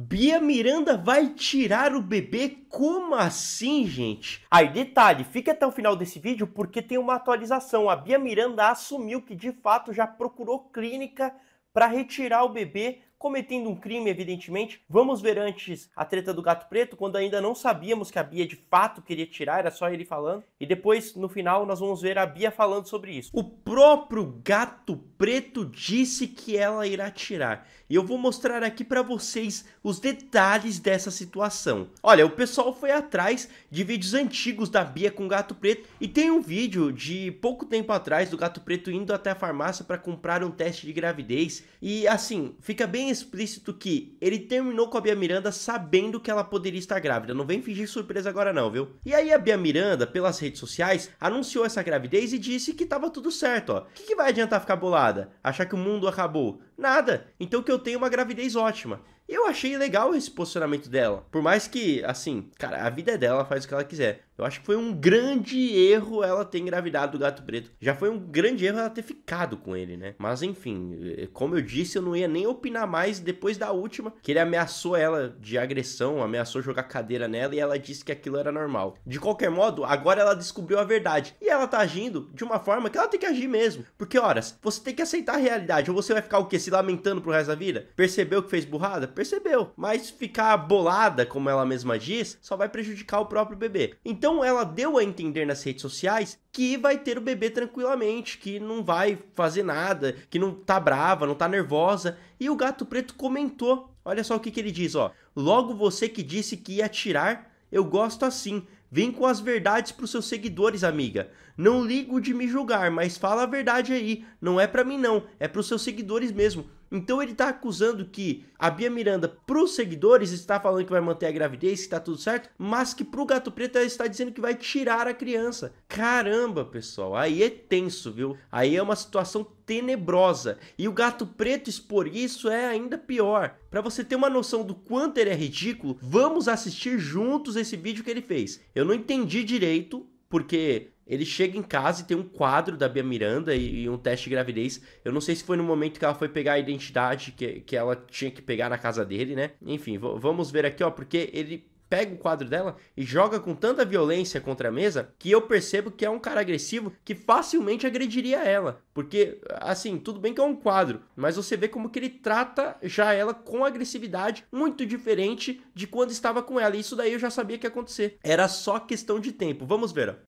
Bia Miranda vai tirar o bebê? Como assim, gente? Aí, detalhe, fique até o final desse vídeo porque tem uma atualização. A Bia Miranda assumiu que de fato já procurou clínica para retirar o bebê cometendo um crime, evidentemente. Vamos ver antes a treta do gato preto, quando ainda não sabíamos que a Bia de fato queria tirar, era só ele falando. E depois, no final, nós vamos ver a Bia falando sobre isso. O próprio gato preto disse que ela irá tirar. E eu vou mostrar aqui para vocês os detalhes dessa situação. Olha, o pessoal foi atrás de vídeos antigos da Bia com o gato preto e tem um vídeo de pouco tempo atrás do gato preto indo até a farmácia para comprar um teste de gravidez. E assim, fica bem explícito que ele terminou com a Bia Miranda sabendo que ela poderia estar grávida. Não vem fingir surpresa agora não, viu? E aí a Bia Miranda, pelas redes sociais, anunciou essa gravidez e disse que tava tudo certo, ó. O que, que vai adiantar ficar bolada? Achar que o mundo acabou? Nada. Então que eu tenho uma gravidez ótima. Eu achei legal esse posicionamento dela. Por mais que, assim, cara, a vida é dela, faz o que ela quiser. Eu acho que foi um grande erro ela ter engravidado do gato preto. Já foi um grande erro ela ter ficado com ele, né? Mas enfim, eh, como eu disse, eu não ia nem opinar mais depois da última, que ele ameaçou ela de agressão, ameaçou jogar cadeira nela e ela disse que aquilo era normal. De qualquer modo, agora ela descobriu a verdade. E ela tá agindo de uma forma que ela tem que agir mesmo. Porque, horas, você tem que aceitar a realidade, ou você vai ficar o quê? se lamentando pro resto da vida? Percebeu que fez burrada? Percebeu. Mas ficar bolada, como ela mesma diz, só vai prejudicar o próprio bebê. Então ela deu a entender nas redes sociais que vai ter o bebê tranquilamente, que não vai fazer nada, que não tá brava, não tá nervosa. E o gato preto comentou. Olha só o que, que ele diz, ó. Logo você que disse que ia tirar, eu gosto assim Vem com as verdades para os seus seguidores, amiga. Não ligo de me julgar, mas fala a verdade aí. Não é para mim não, é para os seus seguidores mesmo. Então ele está acusando que a Bia Miranda, para os seguidores, está falando que vai manter a gravidez, que está tudo certo, mas que para o Gato Preto ela está dizendo que vai tirar a criança. Caramba, pessoal, aí é tenso, viu? Aí é uma situação tenebrosa. E o Gato Preto expor isso é ainda pior. Para você ter uma noção do quanto ele é ridículo, vamos assistir juntos esse vídeo que ele fez. Eu não entendi direito, porque ele chega em casa e tem um quadro da Bia Miranda e, e, um teste de gravidez. Eu não sei se foi no momento que ela foi pegar a identidade que, que ela tinha que pegar na casa dele, né? Enfim, vamos ver aqui, ó, porque ele pega o quadro dela e joga com tanta violência contra a mesa que eu percebo que é um cara agressivo que facilmente agrediria ela. Porque, assim, tudo bem que é um quadro, mas você vê como que ele trata já ela com agressividade muito diferente de quando estava com ela. E isso daí eu já sabia que ia acontecer. Era só questão de tempo. Vamos ver, ó.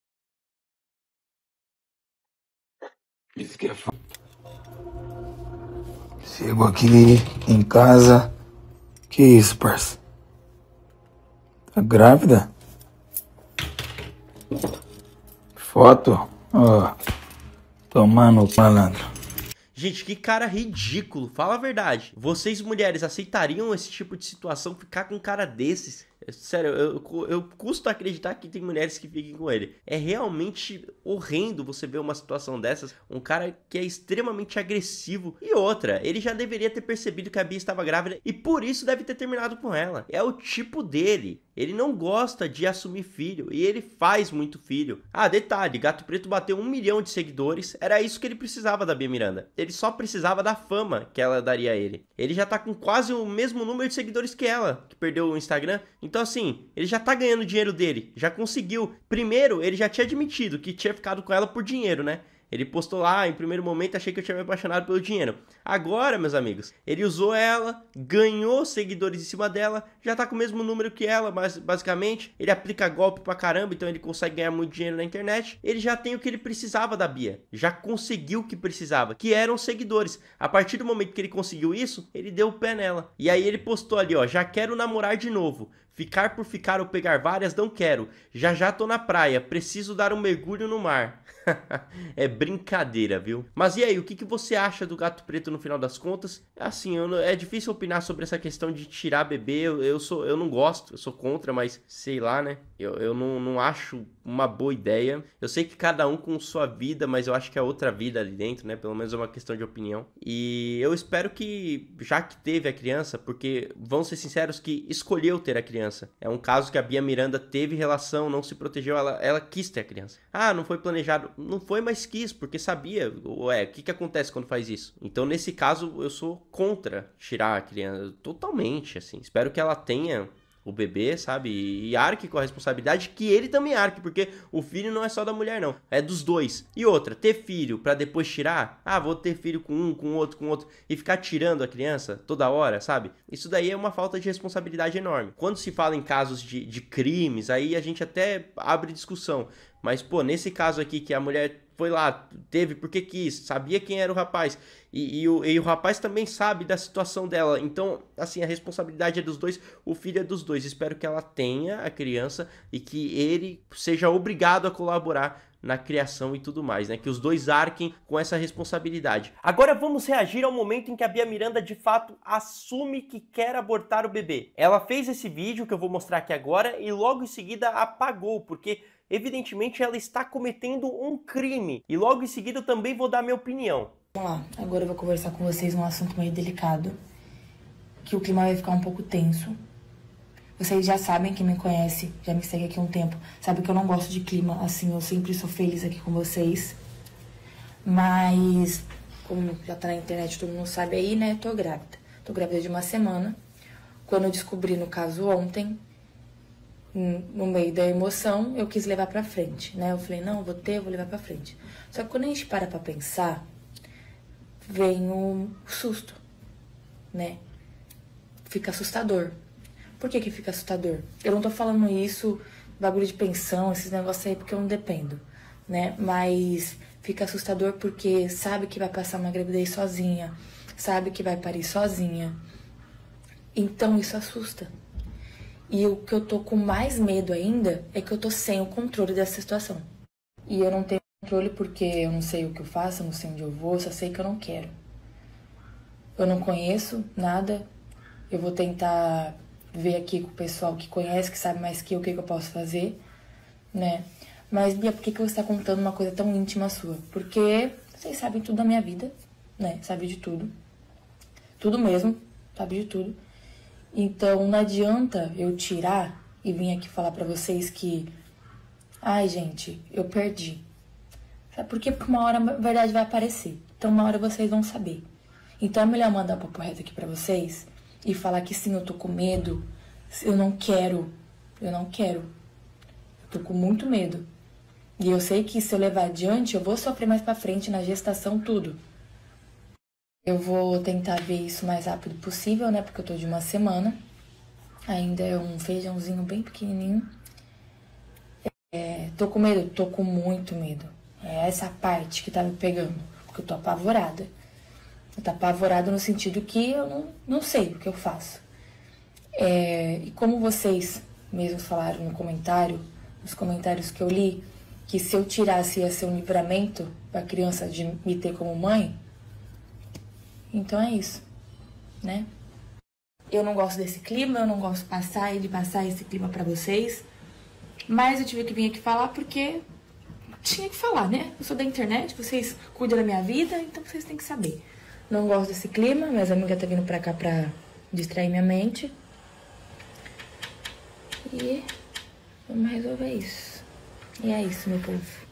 Isso que é f... Chego aqui em casa. Que isso, parça? Tá grávida? Foto? Ó. Oh. Tomando malandro. Gente, que cara ridículo. Fala a verdade. Vocês mulheres aceitariam esse tipo de situação? Ficar com um cara desses? É, sério, eu, eu custo acreditar que tem mulheres que fiquem com ele. É realmente horrendo você ver uma situação dessas. Um cara que é extremamente agressivo. E outra, ele já deveria ter percebido que a Bia estava grávida e por isso deve ter terminado com ela. É o tipo dele. Ele não gosta de assumir filho e ele faz muito filho. Ah, detalhe: Gato Preto bateu um milhão de seguidores. Era isso que ele precisava da Bia Miranda. Ele só precisava da fama que ela daria a ele. Ele já tá com quase o mesmo número de seguidores que ela, que perdeu o Instagram. Então, assim, ele já tá ganhando dinheiro dele, já conseguiu. Primeiro, ele já tinha admitido que tinha ficado com ela por dinheiro, né? Ele postou lá, em primeiro momento achei que eu tinha me apaixonado pelo dinheiro. Agora, meus amigos, ele usou ela, ganhou seguidores em cima dela, já tá com o mesmo número que ela, mas basicamente ele aplica golpe pra caramba, então ele consegue ganhar muito dinheiro na internet. Ele já tem o que ele precisava da Bia, já conseguiu o que precisava, que eram seguidores. A partir do momento que ele conseguiu isso, ele deu o pé nela. E aí ele postou ali, ó, já quero namorar de novo. Ficar por ficar ou pegar várias não quero. Já já tô na praia, preciso dar um mergulho no mar. é brincadeira, viu? Mas e aí, o que, que você acha do gato preto no final das contas? Assim, eu, é difícil opinar sobre essa questão de tirar bebê. Eu, eu, sou, eu não gosto, eu sou contra, mas sei lá, né? Eu, eu não, não acho uma boa ideia. Eu sei que cada um com sua vida, mas eu acho que é outra vida ali dentro, né? Pelo menos é uma questão de opinião. E eu espero que, já que teve a criança, porque vamos ser sinceros que escolheu ter a criança criança. É um caso que a Bia Miranda teve relação, não se protegeu, ela, ela quis ter a criança. Ah, não foi planejado. Não foi, mas quis, porque sabia. Ué, o que, que acontece quando faz isso? Então, nesse caso, eu sou contra tirar a criança totalmente, assim. Espero que ela tenha o bebê, sabe? E arque com a responsabilidade que ele também é arque, porque o filho não é só da mulher, não. É dos dois. E outra, ter filho para depois tirar. Ah, vou ter filho com um, com outro, com outro. E ficar tirando a criança toda hora, sabe? Isso daí é uma falta de responsabilidade enorme. Quando se fala em casos de, de crimes, aí a gente até abre discussão. Mas, pô, nesse caso aqui que a mulher foi lá, teve, porque quis, sabia quem era o rapaz. E, e, o, e o rapaz também sabe da situação dela. Então, assim, a responsabilidade é dos dois, o filho é dos dois. Espero que ela tenha a criança e que ele seja obrigado a colaborar na criação e tudo mais, né? Que os dois arquem com essa responsabilidade. Agora vamos reagir ao momento em que a Bia Miranda de fato assume que quer abortar o bebê. Ela fez esse vídeo que eu vou mostrar aqui agora e logo em seguida apagou, porque evidentemente ela está cometendo um crime. E logo em seguida eu também vou dar minha opinião. Vamos lá, agora eu vou conversar com vocês um assunto meio delicado, que o clima vai ficar um pouco tenso. Vocês já sabem, quem me conhece, já me segue aqui um tempo, sabe que eu não gosto de clima assim, eu sempre sou feliz aqui com vocês. Mas, como já tá na internet, todo mundo sabe aí, né? Tô grávida. Tô grávida de uma semana. Quando eu descobri, no caso, ontem, no meio da emoção, eu quis levar para frente, né? Eu falei, não, vou ter, vou levar para frente. Só que quando a gente para para pensar, vem o um susto, né? Fica assustador. Por que que fica assustador? Eu não tô falando isso, bagulho de pensão, esses negócios aí, porque eu não dependo, né? Mas fica assustador porque sabe que vai passar uma gravidez sozinha, sabe que vai parir sozinha. Então isso assusta e o que eu tô com mais medo ainda é que eu tô sem o controle dessa situação. E eu não tenho controle porque eu não sei o que eu faço, eu não sei onde eu vou, só sei que eu não quero. Eu não conheço nada. Eu vou tentar ver aqui com o pessoal que conhece, que sabe mais que eu, o que, que eu posso fazer, né? Mas, Bia, por que, que você tá contando uma coisa tão íntima sua? Porque vocês sabem tudo da minha vida, né? Sabe de tudo. Tudo mesmo, sabe de tudo. Então não adianta eu tirar e vir aqui falar para vocês que, ai gente, eu perdi. Sabe por quê? Porque uma hora a verdade vai aparecer. Então uma hora vocês vão saber. Então é melhor mandar um papo reto aqui para vocês e falar que sim, eu tô com medo, eu não quero, eu não quero. Eu tô com muito medo. E eu sei que se eu levar adiante, eu vou sofrer mais para frente na gestação tudo. Eu vou tentar ver isso o mais rápido possível, né? Porque eu tô de uma semana. Ainda é um feijãozinho bem pequenininho. É, tô com medo, tô com muito medo. É essa parte que tá me pegando, porque eu tô apavorada. Eu tô apavorada no sentido que eu não, não sei o que eu faço. É, e como vocês mesmos falaram no comentário, nos comentários que eu li, que se eu tirasse esse um livramento pra criança de me ter como mãe, então é isso, né? Eu não gosto desse clima, eu não gosto de passar e de passar esse clima para vocês. Mas eu tive que vir aqui falar porque tinha que falar, né? Eu sou da internet, vocês cuidam da minha vida, então vocês têm que saber. Não gosto desse clima, mas a amiga tá vindo pra cá pra distrair minha mente. E vamos resolver isso. E é isso, meu povo.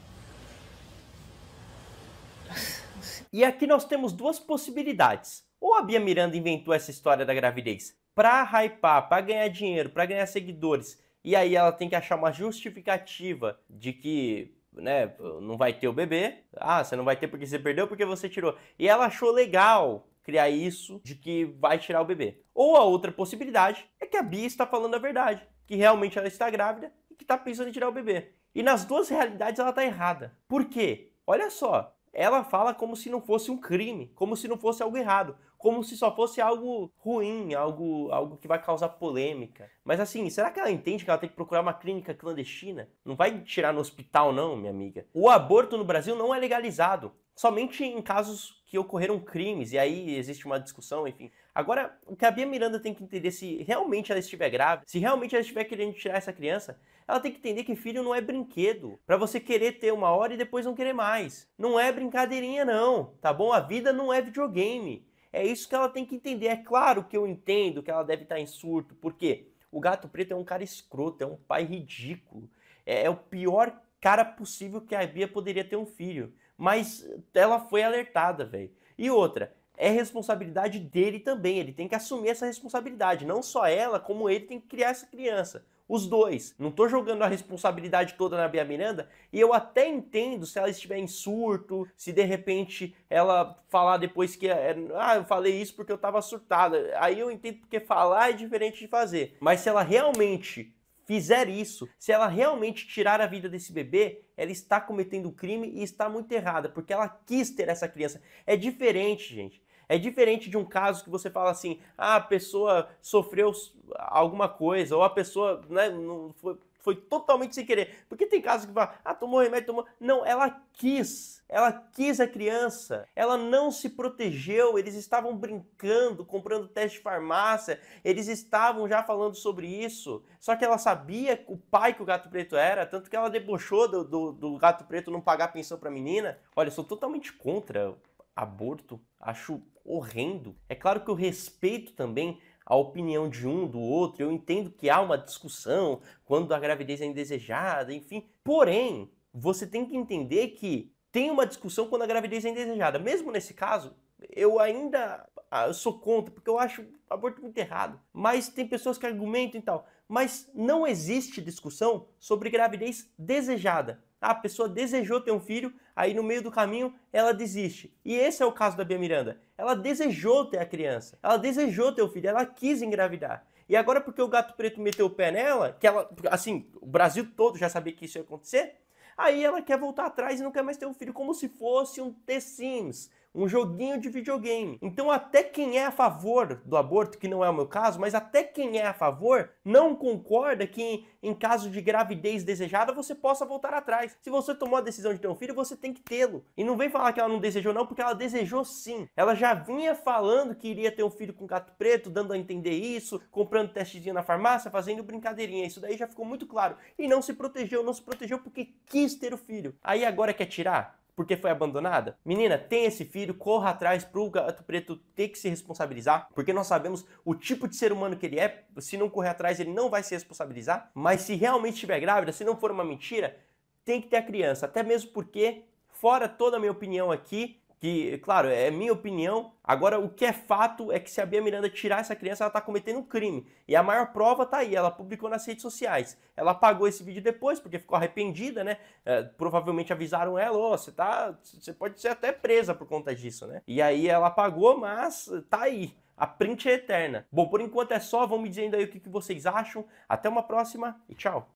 E aqui nós temos duas possibilidades. Ou a Bia Miranda inventou essa história da gravidez para hypar, para ganhar dinheiro, para ganhar seguidores, e aí ela tem que achar uma justificativa de que né, não vai ter o bebê. Ah, você não vai ter porque você perdeu, porque você tirou. E ela achou legal criar isso de que vai tirar o bebê. Ou a outra possibilidade é que a Bia está falando a verdade, que realmente ela está grávida e que está pensando em tirar o bebê. E nas duas realidades ela está errada. Por quê? Olha só, ela fala como se não fosse um crime, como se não fosse algo errado, como se só fosse algo ruim, algo, algo que vai causar polêmica. Mas assim, será que ela entende que ela tem que procurar uma clínica clandestina? Não vai tirar no hospital, não, minha amiga. O aborto no Brasil não é legalizado. Somente em casos que ocorreram crimes, e aí existe uma discussão, enfim. Agora, o que a Bia Miranda tem que entender se realmente ela estiver grávida, se realmente ela estiver querendo tirar essa criança, ela tem que entender que filho não é brinquedo para você querer ter uma hora e depois não querer mais. Não é brincadeirinha não, tá bom? A vida não é videogame. É isso que ela tem que entender. É claro que eu entendo que ela deve estar em surto, porque o gato preto é um cara escroto, é um pai ridículo, é, é o pior cara possível que a Bia poderia ter um filho. Mas ela foi alertada, velho. E outra, é responsabilidade dele também. Ele tem que assumir essa responsabilidade. Não só ela, como ele tem que criar essa criança. Os dois. Não tô jogando a responsabilidade toda na Bia Miranda. E eu até entendo se ela estiver em surto, se de repente ela falar depois que. Eh, ah, eu falei isso porque eu tava surtada. Aí eu entendo porque falar é diferente de fazer. Mas se ela realmente fizer isso, se ela realmente tirar a vida desse bebê, ela está cometendo crime e está muito errada, porque ela quis ter essa criança. É diferente, gente. É diferente de um caso que você fala assim, ah, a pessoa sofreu alguma coisa, ou a pessoa né, não foi, foi totalmente sem querer. Porque tem casos que fala, ah, tomou remédio, tomou. Não, ela quis. Ela quis a criança. Ela não se protegeu. Eles estavam brincando, comprando teste de farmácia. Eles estavam já falando sobre isso. Só que ela sabia o pai que o gato preto era, tanto que ela debochou do, do, do gato preto não pagar pensão pra menina. Olha, eu sou totalmente contra aborto, acho horrendo. É claro que eu respeito também a opinião de um, do outro, eu entendo que há uma discussão quando a gravidez é indesejada, enfim. Porém, você tem que entender que tem uma discussão quando a gravidez é indesejada. Mesmo nesse caso, eu ainda ah, eu sou contra, porque eu acho aborto muito errado. Mas tem pessoas que argumentam e tal. Mas não existe discussão sobre gravidez desejada. A pessoa desejou ter um filho, aí no meio do caminho ela desiste. E esse é o caso da Bia Miranda. Ela desejou ter a criança, ela desejou ter o filho, ela quis engravidar. E agora porque o gato preto meteu o pé nela, que ela, assim, o Brasil todo já sabia que isso ia acontecer, aí ela quer voltar atrás e não quer mais ter um filho, como se fosse um The Sims um joguinho de videogame. Então, até quem é a favor do aborto, que não é o meu caso, mas até quem é a favor não concorda que em caso de gravidez desejada você possa voltar atrás. Se você tomou a decisão de ter um filho, você tem que tê-lo. E não vem falar que ela não desejou, não, porque ela desejou sim. Ela já vinha falando que iria ter um filho com gato preto, dando a entender isso, comprando testezinho na farmácia, fazendo brincadeirinha. Isso daí já ficou muito claro. E não se protegeu, não se protegeu porque quis ter o filho. Aí agora quer tirar? porque foi abandonada? Menina, tem esse filho, corra atrás pro gato preto ter que se responsabilizar, porque nós sabemos o tipo de ser humano que ele é, se não correr atrás ele não vai se responsabilizar, mas se realmente estiver grávida, se não for uma mentira, tem que ter a criança, até mesmo porque, fora toda a minha opinião aqui, que, claro, é minha opinião. Agora, o que é fato é que se a Bia Miranda tirar essa criança, ela está cometendo um crime. E a maior prova está aí, ela publicou nas redes sociais. Ela apagou esse vídeo depois, porque ficou arrependida, né? É, provavelmente avisaram ela, ô, oh, você tá. Você pode ser até presa por conta disso, né? E aí ela apagou, mas tá aí. A print é eterna. Bom, por enquanto é só. Vão me dizendo aí o que vocês acham. Até uma próxima e tchau.